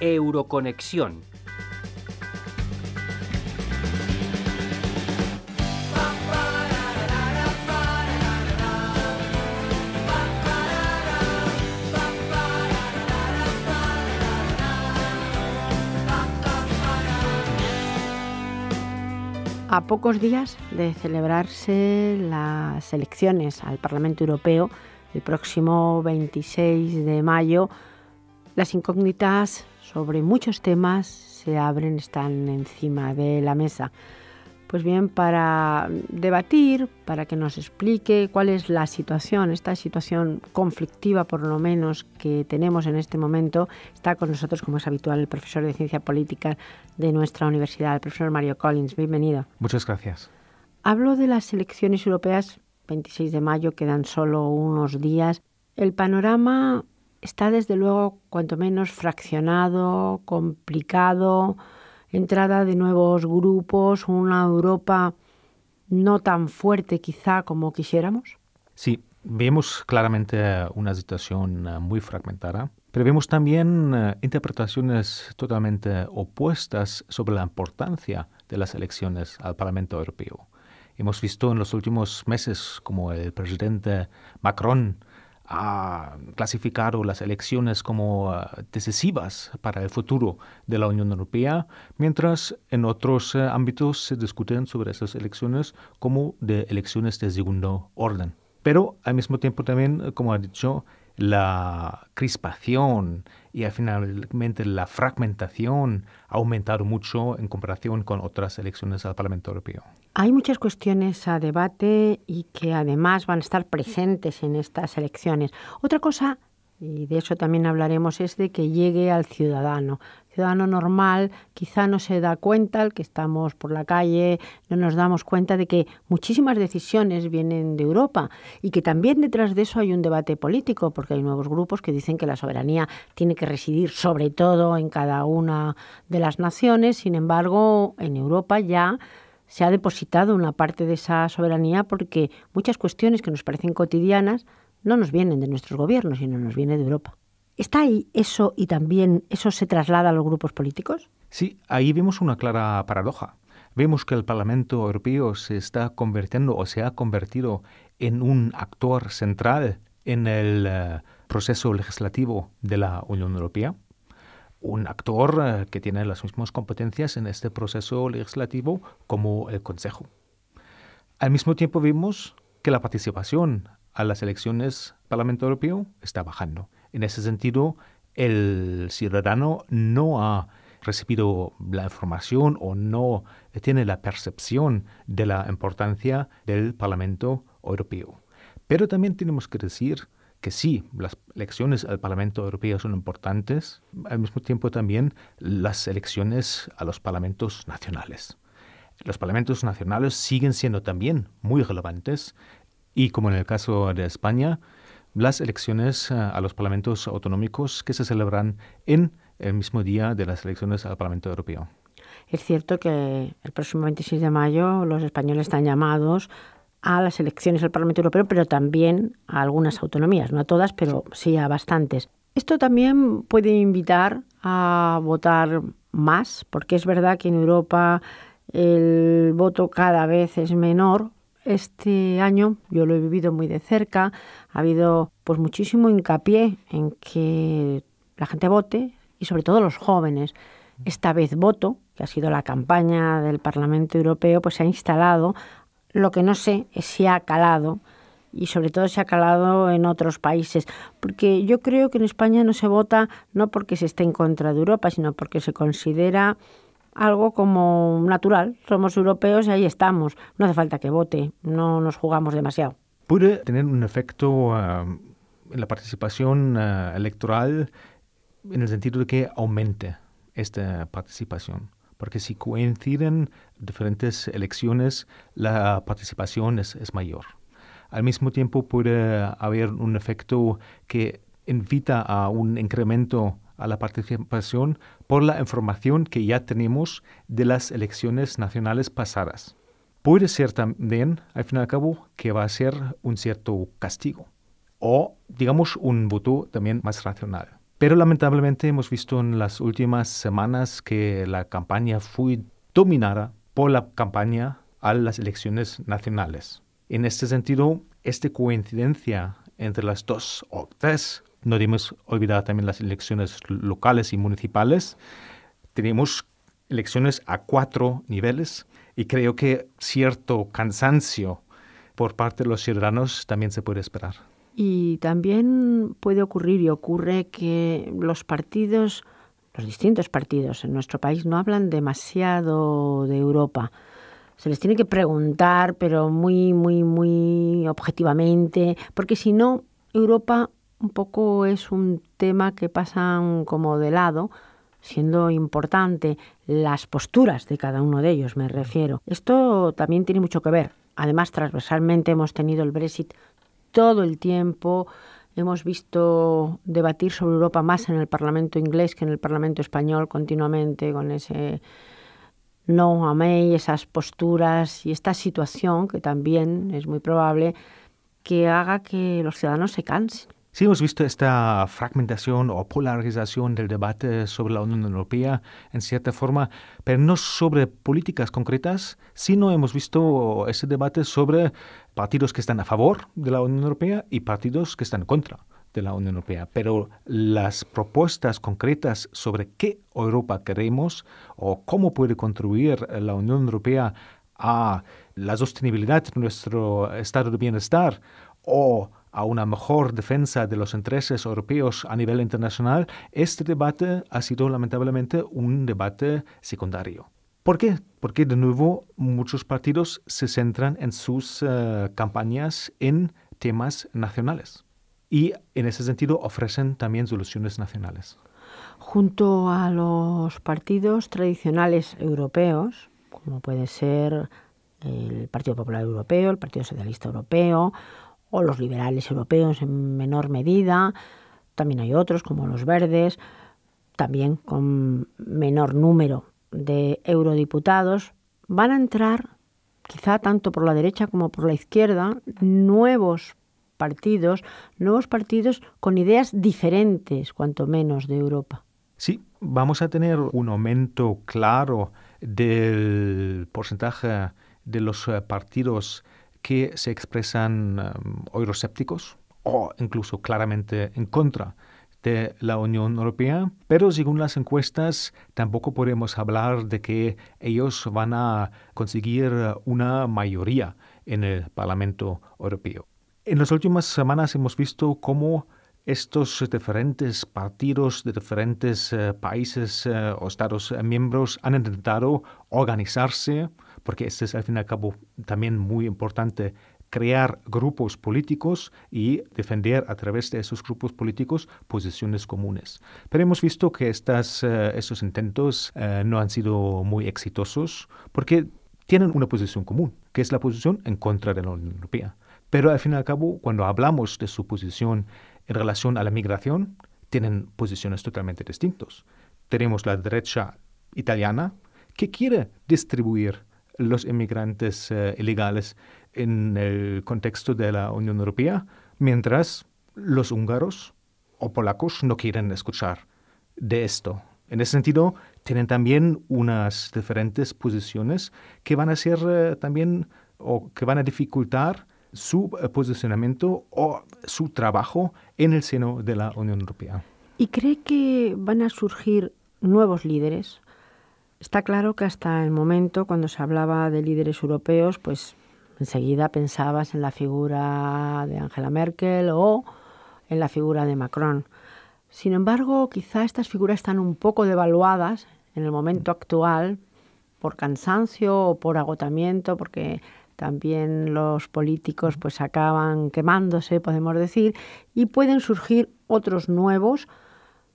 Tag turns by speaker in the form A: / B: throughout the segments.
A: Euroconexión. A pocos días de celebrarse las elecciones al Parlamento Europeo, el próximo 26 de mayo, las incógnitas sobre muchos temas se abren, están encima de la mesa. Pues bien, para debatir, para que nos explique cuál es la situación, esta situación conflictiva por lo menos que tenemos en este momento, está con nosotros, como es habitual, el profesor de Ciencia Política de nuestra universidad, el profesor Mario Collins. Bienvenido.
B: Muchas gracias.
A: Hablo de las elecciones europeas, 26 de mayo, quedan solo unos días. El panorama está desde luego cuanto menos fraccionado, complicado, entrada de nuevos grupos, una Europa no tan fuerte quizá como quisiéramos?
B: Sí, vemos claramente una situación eh, muy fragmentada, pero vemos también eh, interpretaciones totalmente opuestas sobre la importancia de las elecciones al Parlamento Europeo. Hemos visto en los últimos meses como el presidente Macron a clasificado las elecciones como ah, decisivas para el futuro de la Unión Europea, mientras en otros eh, ámbitos se discuten sobre esas elecciones como de elecciones de segundo orden. Pero al mismo tiempo también, como ha dicho, la crispación y finalmente la fragmentación ha aumentado mucho en comparación con otras elecciones al Parlamento Europeo.
A: Hay muchas cuestiones a debate y que además van a estar presentes en estas elecciones. Otra cosa y de eso también hablaremos, es de que llegue al ciudadano ciudadano normal quizá no se da cuenta, el que estamos por la calle, no nos damos cuenta de que muchísimas decisiones vienen de Europa y que también detrás de eso hay un debate político, porque hay nuevos grupos que dicen que la soberanía tiene que residir sobre todo en cada una de las naciones, sin embargo, en Europa ya se ha depositado una parte de esa soberanía porque muchas cuestiones que nos parecen cotidianas no nos vienen de nuestros gobiernos, sino nos viene de Europa. ¿Está ahí eso y también eso se traslada a los grupos políticos?
B: Sí, ahí vemos una clara paradoja. Vemos que el Parlamento Europeo se está convirtiendo o se ha convertido en un actor central en el eh, proceso legislativo de la Unión Europea un actor eh, que tiene las mismas competencias en este proceso legislativo como el Consejo. Al mismo tiempo vimos que la participación a las elecciones Parlamento Europeo está bajando. En ese sentido, el ciudadano no ha recibido la información o no tiene la percepción de la importancia del Parlamento Europeo. Pero también tenemos que decir que sí, las elecciones al Parlamento Europeo son importantes, al mismo tiempo también las elecciones a los parlamentos nacionales. Los parlamentos nacionales siguen siendo también muy relevantes y como en el caso de España, las elecciones eh, a los parlamentos autonómicos que se celebran en el mismo día de las elecciones al Parlamento Europeo.
A: Es cierto que el próximo 26 de mayo los españoles están llamados a las elecciones al Parlamento Europeo, pero también a algunas autonomías, no a todas, pero sí a bastantes. Esto también puede invitar a votar más, porque es verdad que en Europa el voto cada vez es menor, este año yo lo he vivido muy de cerca. Ha habido pues muchísimo hincapié en que la gente vote y sobre todo los jóvenes. Esta vez voto, que ha sido la campaña del Parlamento Europeo, pues se ha instalado. Lo que no sé es si ha calado y sobre todo se ha calado en otros países, porque yo creo que en España no se vota no porque se esté en contra de Europa, sino porque se considera algo como natural. Somos europeos y ahí estamos. No hace falta que vote, no nos jugamos demasiado.
B: ¿Puede tener un efecto ah, en la participación ah, electoral en el sentido de que aumente esta participación? Porque si coinciden diferentes elecciones, la participación es mayor. Al mismo tiempo puede haber un efecto que invita a un incremento a la participación por la información que ya tenemos de las elecciones nacionales pasadas. Puede ser también, al fin y al cabo, que va a ser un cierto castigo o, digamos, un voto también más racional. Pero lamentablemente hemos visto en las últimas semanas que la campaña fue dominada por la campaña a las elecciones nacionales. En este sentido, esta coincidencia entre las dos o tres no debemos olvidar también las elecciones locales y municipales. Tenemos elecciones a cuatro niveles y creo que cierto cansancio por parte de los ciudadanos también se puede esperar.
A: Y también puede ocurrir y ocurre que los partidos, los distintos partidos en nuestro país no hablan demasiado de Europa. Se les tiene que preguntar, pero muy, muy, muy objetivamente, porque si no, Europa un poco es un tema que pasan como de lado, siendo importante las posturas de cada uno de ellos, me refiero. Esto también tiene mucho que ver. Además, transversalmente hemos tenido el Brexit todo el tiempo, hemos visto debatir sobre Europa más en el Parlamento inglés que en el Parlamento español continuamente con ese no a May, esas posturas y esta situación que también es muy probable que haga que los ciudadanos se cansen.
B: Sí, hemos visto esta fragmentación o polarización del debate sobre la Unión Europea, en cierta forma, pero no sobre políticas concretas, sino hemos visto ese debate sobre partidos que están a favor de la Unión Europea y partidos que están en contra de la Unión Europea, pero las propuestas concretas sobre qué Europa queremos o cómo puede contribuir la Unión Europea a la sostenibilidad de nuestro estado de bienestar o a una mejor defensa de los intereses europeos a nivel internacional, este debate ha sido lamentablemente un debate secundario. ¿Por qué? Porque de nuevo muchos partidos se centran en sus eh, campañas en temas nacionales y en ese sentido ofrecen también soluciones nacionales.
A: Junto a los partidos tradicionales europeos, como puede ser el Partido Popular Europeo, el Partido Socialista Europeo o los liberales europeos en menor medida, también hay otros como los verdes, también con menor número de eurodiputados, van a entrar, quizá tanto por la derecha como por la izquierda, nuevos partidos, nuevos partidos con ideas diferentes, cuanto menos,
B: de Europa. Sí, vamos a tener un aumento claro del porcentaje de los eh, partidos que se expresan um, em, eurosépticos o incluso claramente en contra de la Unión Europea, pero según las encuestas tampoco podemos hablar de que ellos van a conseguir una mayoría en el Parlamento Europeo. En las últimas semanas hemos visto cómo estos diferentes partidos de diferentes eh, países eh, o estados eh, miembros han intentado organizarse porque este es al fin y al cabo también muy importante crear grupos políticos y defender a través de esos grupos políticos posiciones comunes. Pero hemos visto que estas, eh, estos intentos eh, no han sido muy exitosos porque tienen una posición común, que es la posición en contra de la Unión Europea. Pero al fin y al cabo, cuando hablamos de su posición en relación a la migración, tienen posiciones totalmente distintas. Tenemos la derecha italiana que quiere distribuir los inmigrantes eh, ilegales en el contexto de la Unión Europea, mientras los húngaros o polacos no quieren escuchar de esto. En ese sentido, tienen también unas diferentes posiciones que van a ser eh, también o que van a dificultar su eh, posicionamiento o su trabajo en el seno de la Unión Europea.
A: ¿Y cree que van a surgir nuevos líderes Está claro que hasta el momento, cuando se hablaba de líderes europeos, pues enseguida pensabas en la figura de Angela Merkel o en la figura de Macron. Sin embargo, quizá estas figuras están un poco devaluadas en el momento actual por cansancio o por agotamiento, porque también los políticos pues acaban quemándose, podemos decir, y pueden surgir otros nuevos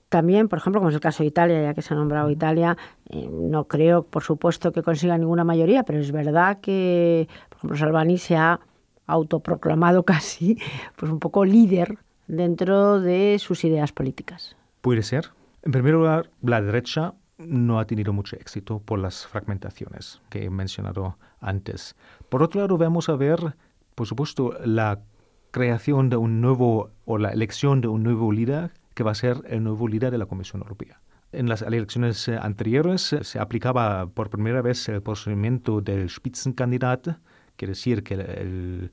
A: también, por ejemplo, como es el caso de Italia, ya que se ha nombrado Italia, eh, no creo, por supuesto, que consiga ninguna mayoría, pero es verdad que, por ejemplo, Salvani se ha autoproclamado casi, pues un poco líder dentro de sus ideas políticas.
B: Puede ser. En primer lugar, la derecha no ha tenido mucho éxito por las fragmentaciones que he mencionado antes. Por otro lado, vamos a ver, por supuesto, la creación de un nuevo o la elección de un nuevo líder que va a ser el nuevo líder de la Comisión Europea. En las elecciones eh, anteriores eh, se aplicaba por primera vez el procedimiento del Spitzenkandidat, quiere decir que el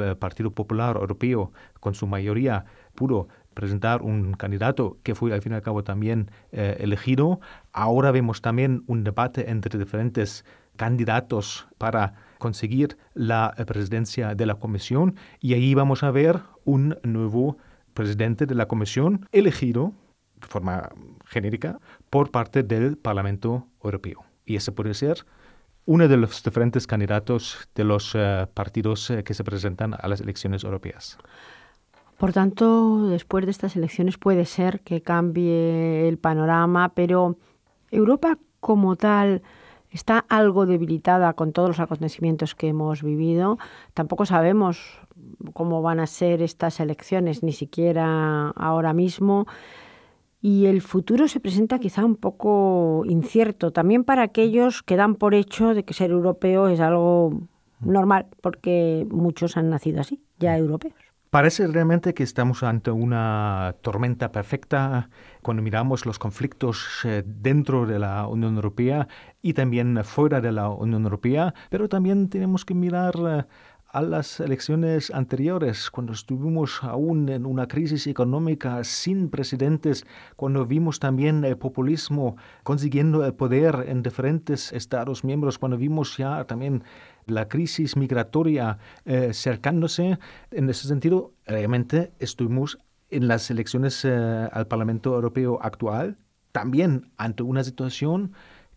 B: eh, Partido Popular Europeo, con su mayoría, pudo presentar un candidato que fue al fin y al cabo también elegido. Ahora vemos también un debate entre diferentes candidatos para conseguir la presidencia de la Comisión y ahí vamos a ver un nuevo presidente de la comisión elegido de forma genérica por parte del Parlamento Europeo. Y ese puede ser uno de los diferentes candidatos de los eh, partidos eh, que se presentan a las elecciones europeas.
A: Por tanto, después de estas elecciones puede ser que cambie el panorama, pero Europa como tal está algo debilitada con todos los acontecimientos que hemos vivido. Tampoco sabemos cómo van a ser estas elecciones, ni siquiera ahora mismo. Y el futuro se presenta quizá un poco incierto, también para aquellos que dan por hecho de que ser europeo es algo normal, porque muchos han nacido así, ya
B: europeos. Parece realmente que estamos ante una tormenta perfecta cuando miramos los conflictos eh, dentro de la Unión Europea y también fuera de la Unión Europea, pero también tenemos que mirar eh, a las elecciones anteriores, cuando estuvimos aún en una crisis económica sin presidentes, cuando vimos también el populismo consiguiendo el poder en diferentes Estados miembros, cuando vimos ya también la crisis migratoria eh, cercándose, en ese sentido, realmente estuvimos en las elecciones eh, al Parlamento Europeo actual también ante una situación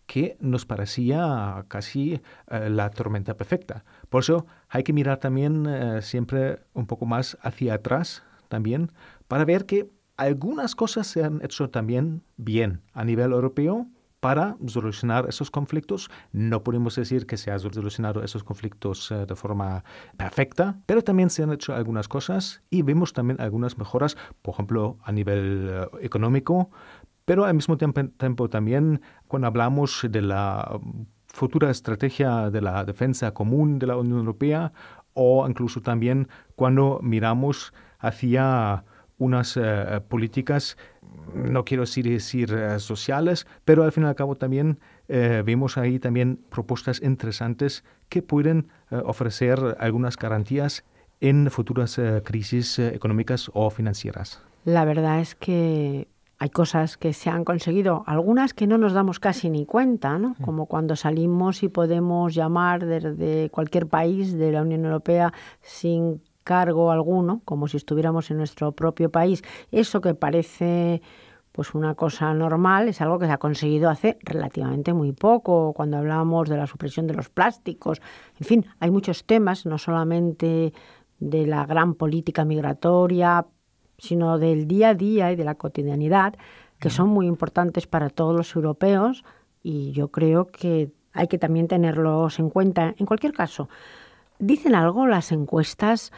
B: que nos parecía casi eh, la tormenta perfecta. Por eso hay que mirar también siempre un poco más hacia atrás también para ver que algunas cosas se han hecho también bien a nivel europeo para solucionar esos conflictos. No podemos decir que se han solucionado esos conflictos eh, de forma perfecta, pero también se han hecho algunas cosas y vemos también algunas mejoras, por ejemplo, a nivel eh, económico, pero al mismo tiempo también cuando hablamos de la futura estrategia de la defensa común de la Unión Europea o incluso también cuando miramos hacia unas eh, políticas, no quiero decir, decir eh, sociales, pero al fin y al cabo también eh, vemos ahí también propuestas interesantes que pueden ofrecer algunas garantías en futuras crisis económicas o financieras.
A: La verdad es que hay cosas que se han conseguido, algunas que no nos damos casi ni cuenta, ¿no? Mm. como cuando salimos y podemos llamar desde cualquier país de la Unión Europea sin cargo alguno, como si estuviéramos en nuestro propio país. Eso que parece pues una cosa normal es algo que se ha conseguido hace relativamente muy poco, cuando hablábamos de la supresión de los plásticos. En fin, hay muchos temas, no solamente de la gran política migratoria, sino del día a día y de la cotidianidad, que son muy importantes para todos los europeos y yo creo que hay que también tenerlos en cuenta. En cualquier caso, ¿dicen algo las encuestas?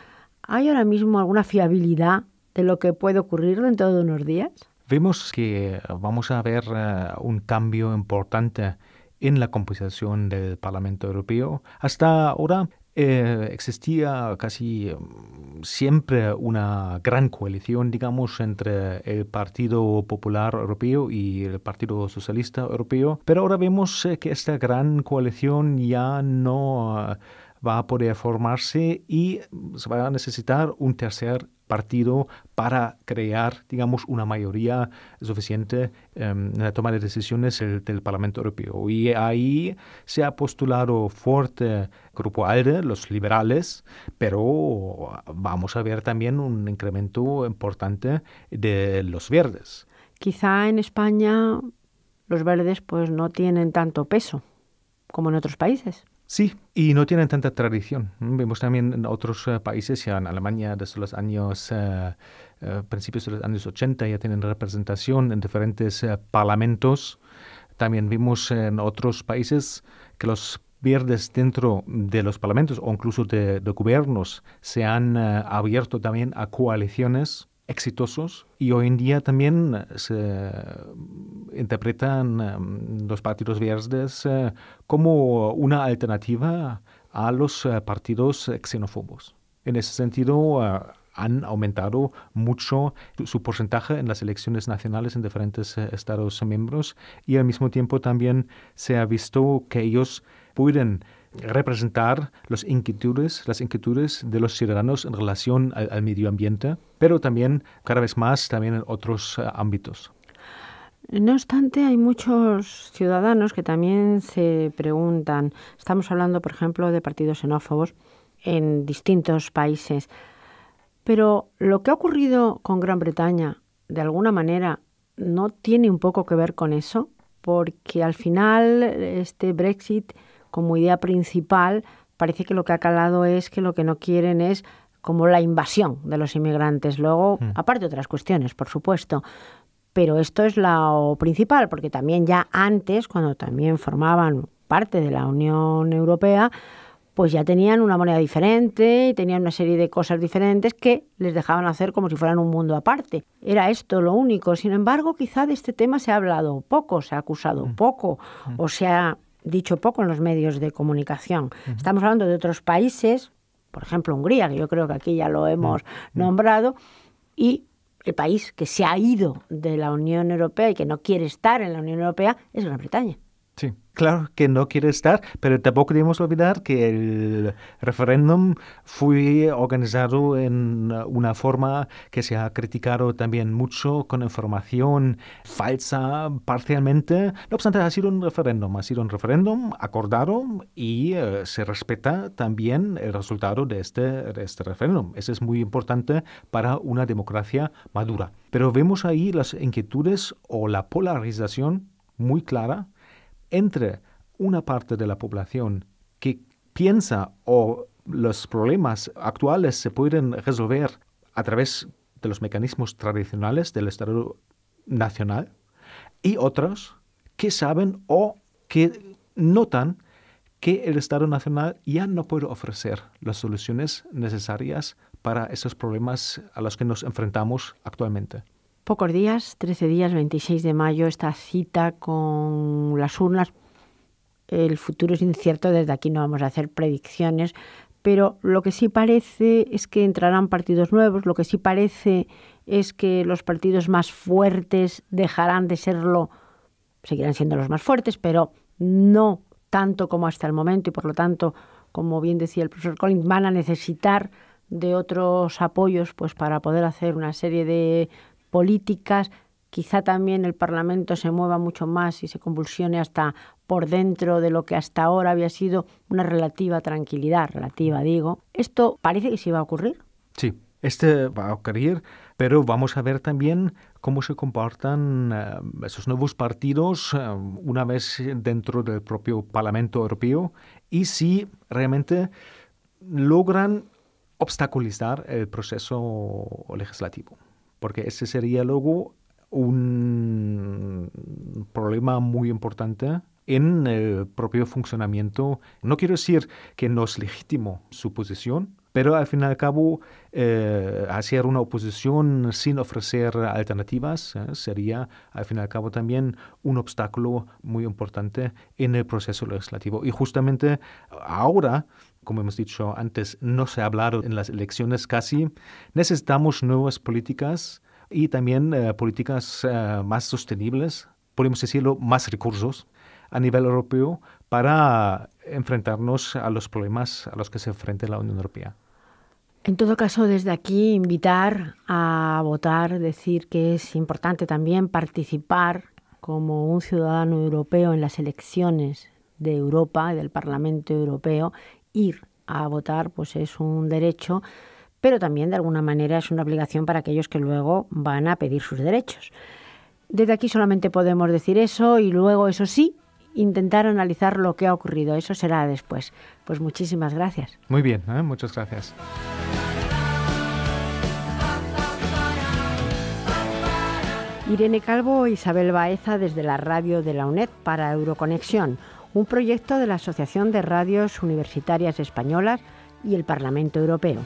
A: ¿Hay ahora mismo alguna fiabilidad de lo que puede ocurrir dentro de unos días?
B: Vemos que eh, vamos a ver eh, un cambio importante en la composición del Parlamento Europeo. Hasta ahora eh, existía casi mm, siempre una gran coalición, digamos, entre el Partido Popular Europeo y el Partido Socialista Europeo, pero ahora vemos que esta gran coalición ya no va a poder formarse y se va a necesitar un tercer partido para crear, digamos, una mayoría suficiente em, en la toma de decisiones del, Parlamento Europeo. Y ahí se ha postulado fuerte Grupo ALDE, los liberales, pero vamos a ver también un incremento importante de los verdes. Quizá
A: en España los verdes pues no tienen tanto peso como en otros países.
B: Sí, y no tienen tanta tradición. Vemos también en otros eh, países, ya en Alemania desde los años, eh, eh, principios de los años 80, ya tienen representación en diferentes parlamentos. También vimos en otros países que los verdes dentro de los parlamentos o incluso de gobiernos se han abierto también a coaliciones exitosos y hoy en día también eh, se mm, interpretan eh, los partidos verdes eh, como una alternativa a los partidos xenófobos. En ese sentido, han aumentado mucho su porcentaje en las elecciones nacionales en diferentes estados miembros y al mismo tiempo también se ha visto que ellos pueden representar las inquietudes, las inquietudes de los ciudadanos en relación al, medio ambiente, pero también cada vez más también en otros eh, ámbitos.
A: No obstante, hay muchos ciudadanos que también se preguntan, estamos hablando, por ejemplo, de partidos xenófobos en distintos países, pero lo que ha ocurrido con Gran Bretaña, de alguna manera, ¿no tiene un poco que ver con eso? Porque al final este Brexit como idea principal, parece que lo que ha calado es que lo que no quieren es como la invasión de los inmigrantes. Luego, aparte mm. aparte otras cuestiones, por supuesto. Pero esto es lo principal, porque también ya antes, cuando también formaban parte de la Unión Europea, pues ya tenían una moneda diferente y tenían una serie de cosas diferentes que les dejaban hacer como si fueran un mundo aparte. Era esto lo único. Sin embargo, quizá de este tema se ha hablado poco, se ha acusado mm. poco mm. o sea dicho poco en los medios de comunicación. Estamos hablando de otros países, por ejemplo Hungría, que yo creo que aquí ya lo hemos nombrado, y el país que se ha ido de la Unión Europea y que no quiere estar en la Unión Europea es Gran Bretaña.
B: Claro que no quiere estar, pero tampoco debemos olvidar que el referéndum fue organizado en una forma que se ha criticado también mucho, con información falsa parcialmente. No obstante, ha sido un referéndum, ha sido un referéndum acordado y eh, se respeta también el resultado de este, de este referéndum. Eso es muy importante para una democracia madura. Pero vemos ahí las inquietudes o la polarización muy clara entre una parte de la población que piensa o los problemas actuales se pueden resolver a través de los mecanismos tradicionales del Estado nacional y otros que saben o que notan que el Estado nacional ya no puede ofrecer las soluciones necesarias para esos problemas a los que nos enfrentamos actualmente
A: pocos días, 13 días, 26 de mayo, esta cita con las urnas. El futuro es incierto, desde aquí no vamos a hacer predicciones, pero lo que sí parece es que entrarán partidos nuevos, lo que sí parece es que los partidos más fuertes dejarán de serlo, seguirán siendo los más fuertes, pero no tanto como hasta el momento y por lo tanto, como bien decía el profesor Collins, van a necesitar de otros apoyos pues para poder hacer una serie de políticas, quizá también el Parlamento se mueva mucho más y se convulsione hasta por dentro de lo que hasta ahora había sido una relativa tranquilidad, relativa digo. Esto parece que sí va a ocurrir.
B: Sí, este va a ocurrir, pero vamos a ver también cómo se comportan eh, esos nuevos partidos eh, una vez dentro del propio Parlamento Europeo y si realmente logran obstaculizar el proceso legislativo porque ese sería luego un problema muy importante en el propio funcionamiento. No quiero decir que no es legítimo su posición, pero al fin y al cabo eh, hacer una oposición sin ofrecer alternativas eh, sería al fin y al cabo también un obstáculo muy importante en el proceso legislativo. Y justamente ahora como hemos dicho antes, no se ha hablado en las elecciones casi. Necesitamos nuevas políticas y también eh, políticas eh, más sostenibles, podemos decirlo, más recursos a nivel europeo para enfrentarnos a los problemas a los que se enfrenta la Unión Europea.
A: En todo caso, desde aquí invitar a votar, decir que es importante también participar como un ciudadano europeo en las elecciones de Europa y del Parlamento Europeo ir a votar pues es un derecho, pero también de alguna manera es una obligación para aquellos que luego van a pedir sus derechos. Desde aquí solamente podemos decir eso y luego, eso sí, intentar analizar lo que ha ocurrido. Eso será después. Pues muchísimas gracias.
B: Muy bien, ¿eh? muchas gracias.
A: Irene Calvo, Isabel Baeza desde la radio de la UNED para Euroconexión un proyecto de la Asociación de Radios Universitarias Españolas y el Parlamento Europeo.